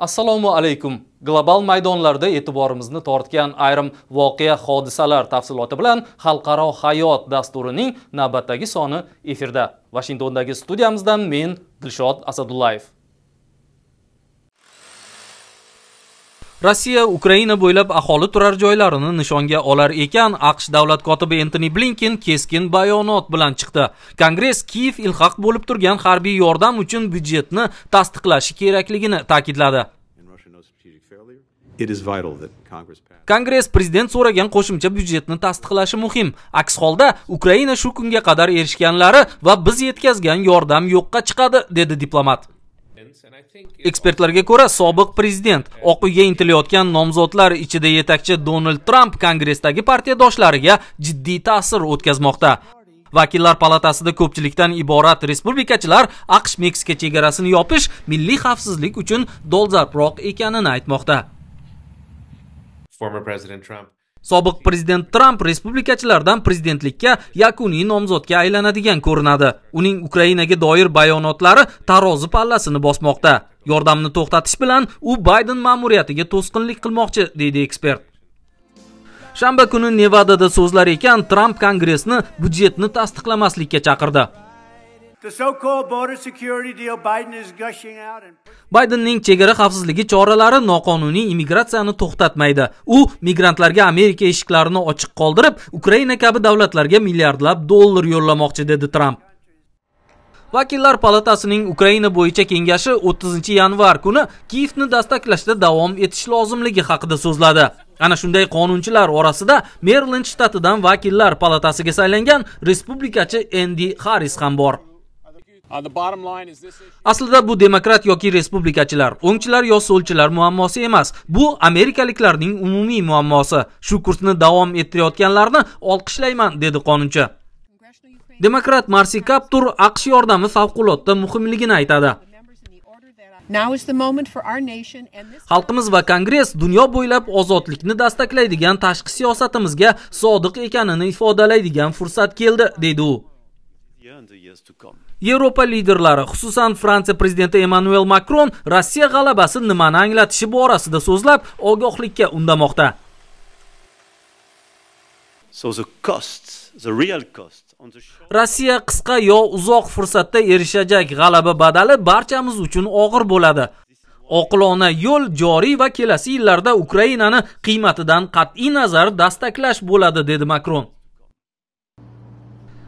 assalomu alaykum global maydonlarda e'tiborimizni tortgan ayrim voqea hodisalar tafsiloti bilan xalqaro hayot dasturining navbatdagi soni efirda vashingtondagi studiyamizdan men dilshod asadullayev rossiya ukraina bo'ylab aholi turar joylarini nishonga olar ekan aqsh davlat kotibi entoni blinken keskin bayonot bilan chiqdi kongress kiyev ilhaq bo'lib turgan harbiy yordam uchun byudjetni tasdiqlashi kerakligini ta'kidladi kongress prezident so'ragan qo'shimcha byudjetni tasdiqlashi muhim aks holda ukraina shu kunga qadar erishganlari va biz yetkazgan yordam yo'qqa chiqadi dedi diplomat Ekspertlarga ko'ra, sobiq prezident Oq uyga intilayotgan nomzodlar ichida yetakchi Donald Tramp kongressdagi partiyadoshlariga jiddiy ta'sir o'tkazmoqda. Vakillar palatasida ko'pchilikdan iborat respublikachilar AQSh Meksika chegarasini yopish milliy xavfsizlik uchun dolzarbroq ekanini aytmoqda. Former President Trump Sobiq prezident Tramp respublikachilardan prezidentlikka yakuniy nomzodga aylanadigan ko'rinadi. Uning Ukrainaga doir bayonotlari tarozi pallasini bosmoqda. Yordamni to'xtatish bilan u Bayden ma'muriyatiga to'sqinlik qilmoqchi, deydi ekspert. Shanba kuni Nevadada so'zlar ekan Tramp kongressni budjetni tasdiqlamaslikka chaqirdi. baydenning chegara xavfsizligi choralari noqonuniy immigratsiyani to'xtatmaydi u migrantlarga amerika eshiklarini ochiq qoldirib ukraina kabi davlatlarga milliardlab dollar yo'llamoqchi dedi tramp vakillar palatasining ukraina bo'yicha kengashi 30 yanvar kuni kiyevni dastaklashda davom etish lozimligi haqida so'zladi ana shunday qonunchilar orasida merilend shtatidan vakillar palatasiga saylangan respublikachi endi harris ham bor Uh, aslida bu demokrat yoki respublikachilar o'ngchilar yo so'lchilar muammosi emas bu amerikaliklarning umumiy muammosi shu kursni davom ettirayotganlarni olqishlayman dedi qonunchi demokrat marsi kaptur aqsh yordami favqulodda muhimligini aytadi xalqimiz va kongress dunyo bo'ylab ozodlikni dastaklaydigan tashqi siyosatimizga sodiq ekanini ifodalaydigan fursat keldi deydi u yevropa liderlari xususan fransiya prezidenti emmanuel makron rossiya g'alabasi nimani anglatishi borasida so'zlab ogohlikka undamoqda so the costs, the real costs rossiya qisqa yo uzoq fursatda erishajak g'alaba badali barchamiz uchun og'ir bo'ladi oqilona yo'l joriy va kelasi yillarda ukrainani qiymatidan qat'iy nazar dastaklash bo'ladi dedi makron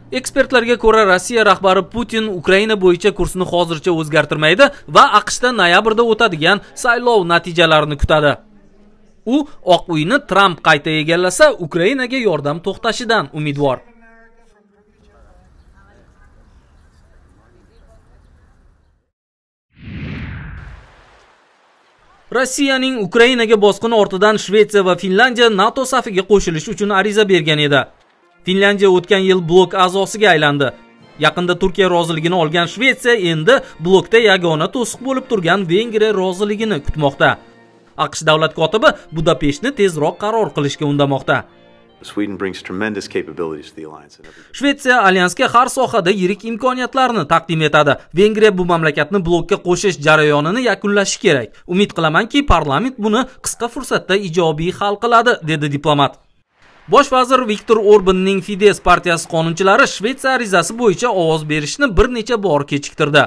Ekspertlarga ko'ra, Rossiya rahbari Putin Ukraina bo'yicha kursini hozircha o'zgartirmaydi va AQShda noyabrda o'tadigan saylov natijalarini kutadi. U Oq uyni Tramp qayta egallasa, Ukrainaga yordam to'xtashidan umidvor. Rossiyaning Ukrainaga bosqini ortidan Shvetsiya va Finlandiya NATO safiga qo'shilish uchun ariza bergan edi. Finlandiya o'tgan yil blok a'zosiga aylandi. Yaqinda Turkiya roziligini olgan Shvetsiya endi blokda yagona to'siq bo'lib turgan Vengriya roziligini kutmoqda. AQSh davlat kotibi Budapeshtni tezroq qaror qilishga undamoqda. shvetsiya alyansga har sohada yirik imkoniyatlarni taqdim etadi vengriya bu mamlakatni blokka qo'shish jarayonini yakunlashi kerak umid qilamanki parlament buni qisqa fursatda ijobiy hal qiladi dedi diplomat bosh vazir viktor orbanning fides partiyasi qonunchilari shvetsiya arizasi bo'yicha ovoz berishni bir necha bor kechiktirdi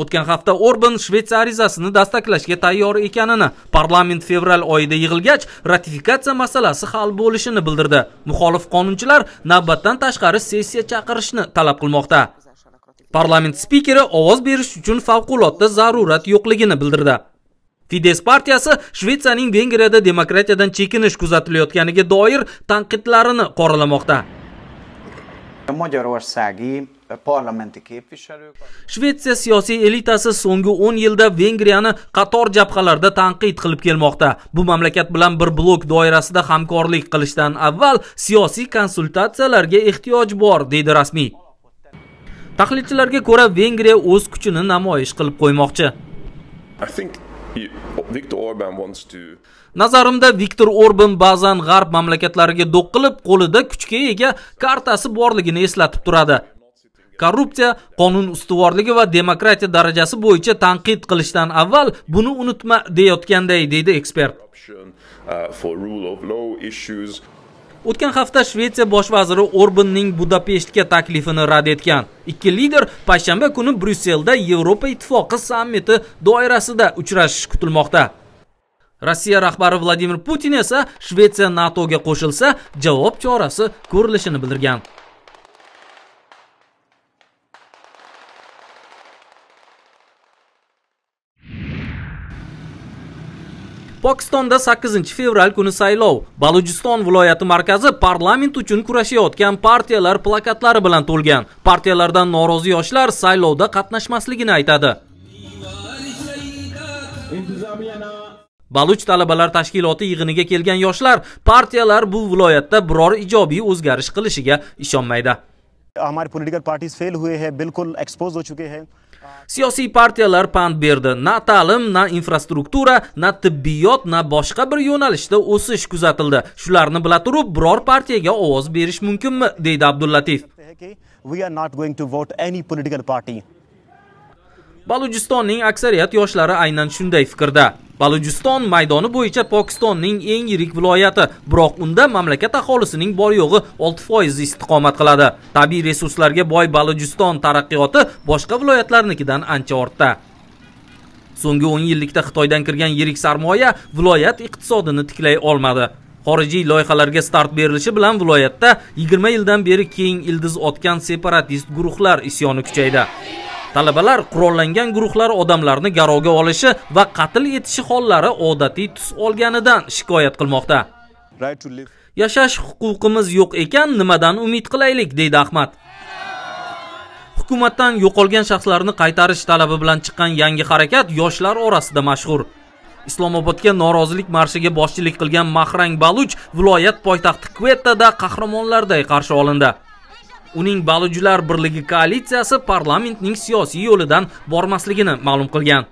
o'tgan hafta orban shvetsiya arizasini dastaklashga tayyor ekanini parlament fevral oyida yig'ilgach ratifikatsiya masalasi hal bo'lishini bildirdi muxolif qonunchilar navbatdan tashqari sessiya chaqirishni talab qilmoqda parlament spikeri ovoz berish uchun favqulodda zarurat yo'qligini bildirdi fides partiyasi shvetsiyaning vengriyada demokratiyadan chekinish kuzatilayotganiga doir tanqidlarini qoralamoqda shvetsiya siyosiy elitasi so'nggi 10 yilda vengriyani qator jabhalarda tanqid qilib kelmoqda bu mamlakat bilan bir blok doirasida hamkorlik qilishdan avval siyosiy konsultatsiyalarga ehtiyoj bor deydi rasmiy tahlilchilarga ko'ra vengriya o'z kuchini namoyish qilib qo'ymoqchi Nazarimda Viktor Orban ba'zan g'arb mamlakatlariga do'q qilib, qo'lida kuchga ega kartasi borligini eslatib turadi. korrupsiya qonun ustuvorligi va demokratiya darajasi bo'yicha tanqid qilishdan avval buni unutma deyotganday deydi ekspert o'tgan hafta shvetsiya bosh vaziri orbanning budapeshtga taklifini rad etgan ikki lider payshanba kuni bryusselda yevropa ittifoqi sammiti doirasida uchrashish kutilmoqda rossiya rahbari vladimir putin esa shvetsiya natoga qo'shilsa javob chorasi ko'rilishini bildirgan Pokistonda 8 fevral kuni saylov. Balujiston viloyati markazi parlament uchun kurashayotgan partiyalar plakatlari bilan to'lgan. Partiyalardan norozi yoshlar saylovda qatnashmasligini aytadi. Baluch talabalar tashkiloti yig'iniga kelgan yoshlar partiyalar bu viloyatda biror ijobiy o'zgarish qilishiga ishonmaydi. Hamari political parties fail hue hai, bilkul expose ho chuke hain. siyosiy partiyalar pand berdi na ta'lim na infrastruktura na tibbiyot na boshqa bir yo'nalishda o'sish kuzatildi shularni bila turib biror partiyaga ovoz berish mumkinmi deydi abdullatif we are not going to vote any political party balujistonning aksariyat yoshlari aynan shunday fikrda Balojiston maydoni bo'yicha pokistonning eng yirik viloyati biroq unda mamlakat aholisining bor yo'g'i 6% istiqomat qiladi tabiiy resurslarga boy Balojiston taraqqiyoti boshqa viloyatlarnikidan ancha ortda so'nggi 10 yillikda xitoydan kirgan yirik sarmoya viloyat iqtisodini tiklay olmadi xorijiy loyihalarga start berilishi bilan viloyatda 20 yildan beri keng ildiz otgan separatist guruhlar isyoni kuchaydi Talabalar qurollangan guruhlar odamlarni garovga olishi va qatl etishi hollari odatiy tus olganidan shikoyat qilmoqda. Yashash huquqimiz yo'q ekan, nimadan umid qilaylik?" deydi Ahmad. Hukumatdan yo'qolgan shaxslarni qaytarish talabi bilan chiqqan yangi harakat yoshlar orasida mashhur. Islomobodga norozilik marshiga boshchilik qilgan Mahrang Baluch viloyat poytaxti Kvettada qahramonlarday qarshi olindi. uning baluchilar birligi koalitsiyasi parlamentning siyosiy yo'lidan bormasligini ma'lum qilgan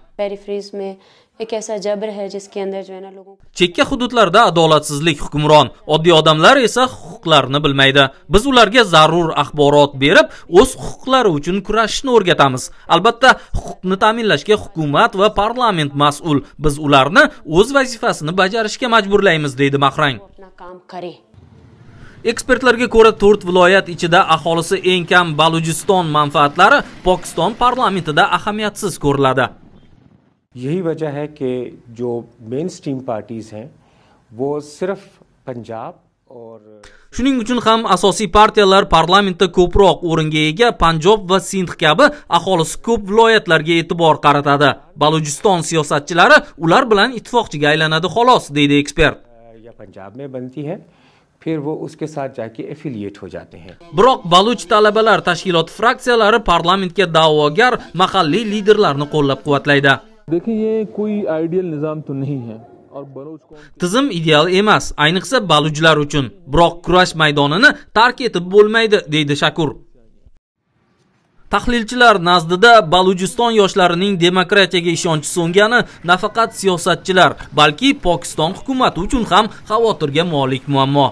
chekka hududlarda adolatsizlik hukmron oddiy odamlar esa huquqlarini bilmaydi biz ularga zarur axborot berib o'z huquqlari uchun kurashishni o'rgatamiz albatta huquqni ta'minlashga hukumat va parlament mas'ul biz ularni o'z vazifasini bajarishga majburlaymiz deydi mahrang ekspertlarga ko'ra to'rt viloyat ichida aholisi eng kam balujiston manfaatlari pokiston parlamentida ahamiyatsiz ko'riladi yahi vajah hai ki jo mainstream parties hain wo sirf punjab aur shuning uchun ham asosiy partiyalar parlamentda ko'proq o'ringa ega panjob va sindh kabi aholisi ko'p viloyatlarga e'tibor qaratadi balujiston siyosatchilari ular bilan ittifoqchiga aylanadi xolos deydi ekspert ya mein banti hai फिर वो उसके साथ जाके एफिलिएट हो जाते हैं biroq baluch talabalar tashkiloti fraksiyalari parlamentga da'vogar mahalliy liderlarni qo'llab quvvatlaydi دیکھیں یہ کوئی آئیڈیل نظام تو نہیں ہے tizim ideal emas ayniqsa balujlar uchun biroq kurash maydonini tark etib bo'lmaydi deydi shakur tahlilchilar nazdida balujiston yoshlarining demokratiyaga ishonchi so'ngani nafaqat siyosatchilar balki pokiston hukumati uchun ham xavotirga molik muammo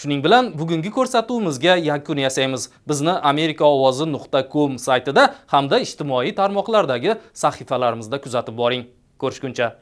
Shuning bilan bugungi ko'rsatuvimizga yakun yasaymiz. Bizni amerikaovozi.com saytida hamda ijtimoiy tarmoqlardagi sahifalarimizda kuzatib boring. Ko'rishguncha